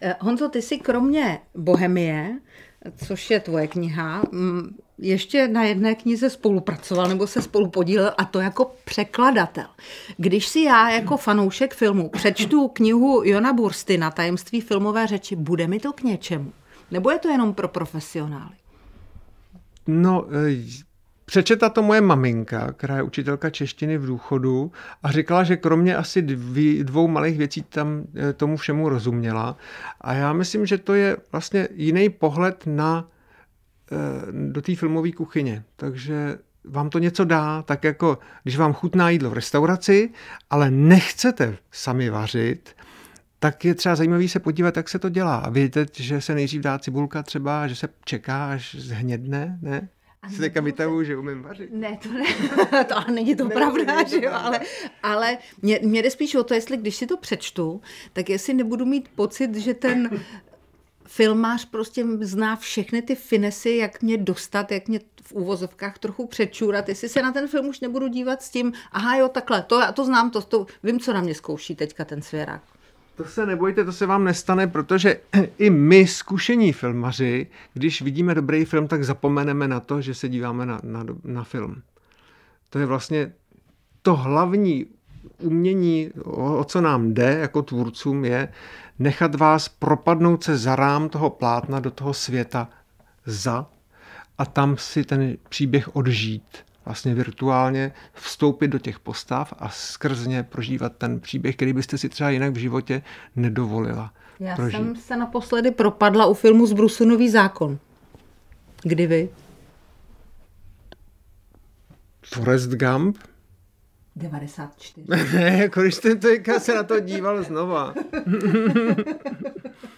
Eh, Honzo, ty jsi kromě Bohemie, což je tvoje kniha, mm, ještě na jedné knize spolupracoval nebo se spolupodílel a to jako překladatel. Když si já jako fanoušek filmu přečtu knihu Jona Bursty na tajemství filmové řeči, bude mi to k něčemu? Nebo je to jenom pro profesionály? No, eh, přečetla to moje maminka, která je učitelka češtiny v důchodu a říkala, že kromě asi dví, dvou malých věcí tam eh, tomu všemu rozuměla. A já myslím, že to je vlastně jiný pohled na eh, do té filmové kuchyně. Takže vám to něco dá, tak jako když vám chutná jídlo v restauraci, ale nechcete sami vařit, tak je třeba zajímavý se podívat, jak se to dělá. A vědět, že se nejdřív dá cibulka třeba, že se čeká, až zhnědne, ne? A se teďka vytavuju, že umím vařit. Ne, to ne, to ale není to ne, pravda, ne, že jo, ale, ale mě, mě jde spíš o to, jestli když si to přečtu, tak jestli nebudu mít pocit, že ten filmář prostě zná všechny ty finesy, jak mě dostat, jak mě v úvozovkách trochu přečůrat, jestli se na ten film už nebudu dívat s tím, aha jo, takhle, to, já to znám, to, to vím, co na mě zkouší teďka ten svěrák. To se nebojte, to se vám nestane, protože i my, zkušení filmaři, když vidíme dobrý film, tak zapomeneme na to, že se díváme na, na, na film. To je vlastně to hlavní umění, o, o co nám jde jako tvůrcům, je nechat vás propadnout se za rám toho plátna do toho světa za a tam si ten příběh odžít vlastně virtuálně vstoupit do těch postav a skrz ně prožívat ten příběh, který byste si třeba jinak v životě nedovolila. Já prožít. jsem se naposledy propadla u filmu z Brusu Nový zákon. Kdy vy? Forrest Gump? 94. ne, jako když jste to se na to díval znova.